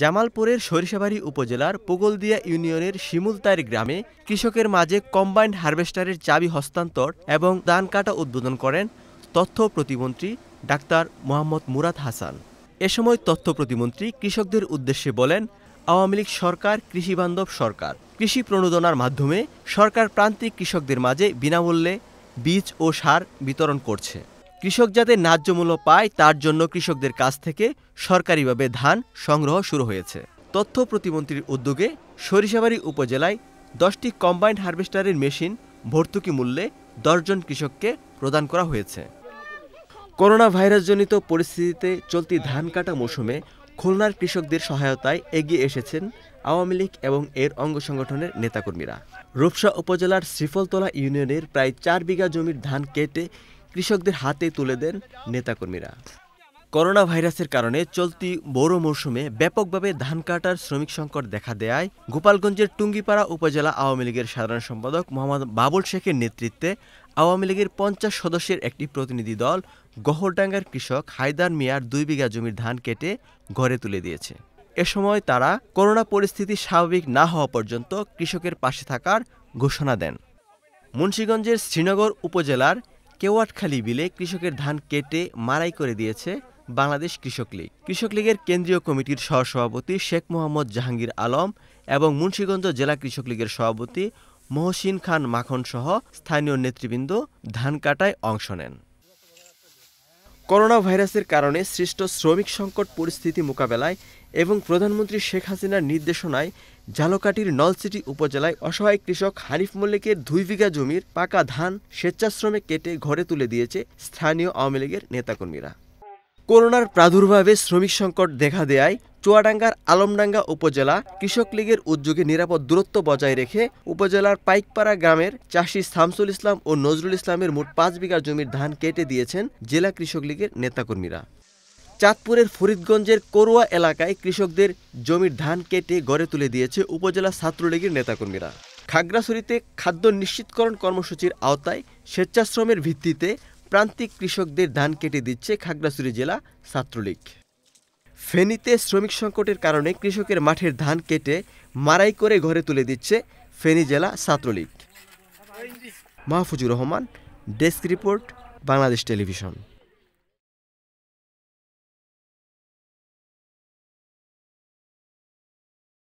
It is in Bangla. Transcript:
জামালপুরের সরিষাবাড়ি উপজেলার পোগলদিয়া ইউনিয়নের শিমুলতাইর গ্রামে কৃষকের মাঝে কম্বাইন্ড হারভেস্টারের চাবি হস্তান্তর এবং ধান কাটা উদ্বোধন করেন তথ্য প্রতিমন্ত্রী ডাক্তার মোহাম্মদ মুরাদ হাসান এ সময় তথ্য প্রতিমন্ত্রী কৃষকদের উদ্দেশ্যে বলেন আওয়ামী লীগ সরকার কৃষিবান্ধব সরকার কৃষি প্রণোদনার মাধ্যমে সরকার প্রান্তিক কৃষকদের মাঝে বিনামূল্যে বীজ ও সার বিতরণ করছে কৃষক যাতে ন্যায্য মূল্য পায় তার জন্য কৃষকদের কাছ থেকে সরকারিভাবে ধান সংগ্রহ শুরু হয়েছে তথ্য প্রতিমন্ত্রীর উদ্যোগে সরিষাবাড়ি উপজেলায় দশটি কম্বাইন্ড হারভেস্টারের মেশিন ভর্তুকি মূল্যে দশজন কৃষককে প্রদান করা হয়েছে করোনা ভাইরাসজনিত পরিস্থিতিতে চলতি ধান কাটা মৌসুমে খুলনার কৃষকদের সহায়তায় এগিয়ে এসেছেন আওয়ামী লীগ এবং এর অঙ্গ সংগঠনের নেতাকর্মীরা রূপসা উপজেলার শ্রীফলতলা ইউনিয়নের প্রায় চার বিঘা জমির ধান কেটে কৃষকদের হাতে তুলে দেন নেতাকর্মীরা করোনা ভাইরাসের কারণে চলতি বড় মৌসুমে ব্যাপকভাবে ধান কাটার শ্রমিক সংকট দেখা দেয় গোপালগঞ্জের টুঙ্গিপাড়া উপজেলা আওয়ামী লীগের সাধারণ সম্পাদক মোহাম্মদ বাবুল শেখের নেতৃত্বে আওয়ামী লীগের পঞ্চাশ সদস্যের একটি প্রতিনিধি দল গহরডাঙ্গার কৃষক হায়দার মিয়ার দুই বিঘা জমির ধান কেটে ঘরে তুলে দিয়েছে এ সময় তারা করোনা পরিস্থিতি স্বাভাবিক না হওয়া পর্যন্ত কৃষকের পাশে থাকার ঘোষণা দেন মুন্সীগঞ্জের শ্রীনগর উপজেলার কেওয়াটখালী বিলে কৃষকের ধান কেটে মারাই করে দিয়েছে বাংলাদেশ কৃষক লীগ কৃষক লীগের কেন্দ্রীয় কমিটির সহসভাপতি শেখ মোহাম্মদ জাহাঙ্গীর আলম এবং মুন্সীগঞ্জ জেলা কৃষক লীগের সভাপতি মহসিন খান মাখন সহ স্থানীয় নেতৃবৃন্দ ধান কাটায় অংশ নেন করোনা ভাইরাসের কারণে সৃষ্ট শ্রমিক সংকট পরিস্থিতি মোকাবেলায় এবং প্রধানমন্ত্রী শেখ হাসিনার নির্দেশনায় ঝালকাঠির নলসিটি উপজেলায় অসহায় কৃষক হানিফ মল্লিকের দুই বিঘা জমির পাকা ধান স্বেচ্ছাশ্রমে কেটে ঘরে তুলে দিয়েছে স্থানীয় আওয়ামী লীগের নেতাকর্মীরা করোনার প্রাদুর্ভাবে শ্রমিক সংকট দেখা দেয়ায় চুয়াডাঙ্গার আলমডাঙ্গা উপজেলা কৃষক লীগের উদ্যোগে নিরাপদ দূরত্ব বজায় রেখে উপজেলার পাইকপাড়া গ্রামের চাষি শামসুল ইসলাম ও নজরুল ইসলামের মোট পাঁচ বিঘা জমির ধান কেটে দিয়েছেন জেলা কৃষক লীগের নেতাকর্মীরা চাঁদপুরের ফরিদগঞ্জের করুয়া এলাকায় কৃষকদের জমির ধান কেটে গড়ে তুলে দিয়েছে উপজেলা ছাত্রলীগের নেতাকর্মীরা খাগড়াছড়িতে খাদ্য নিশ্চিতকরণ কর্মসূচির আওতায় স্বেচ্ছাশ্রমের ভিত্তিতে প্রান্তিক কৃষকদের ধান কেটে দিচ্ছে খাগড়াছড়ি জেলা ছাত্রলীগ ফেনীতে শ্রমিক সংকটের কারণে কৃষকের মাঠের ধান কেটে মারাই করে ঘরে তুলে দিচ্ছে ফেনী জেলা Chhatra League Mahfuzur Rahman desk report Bangladesh television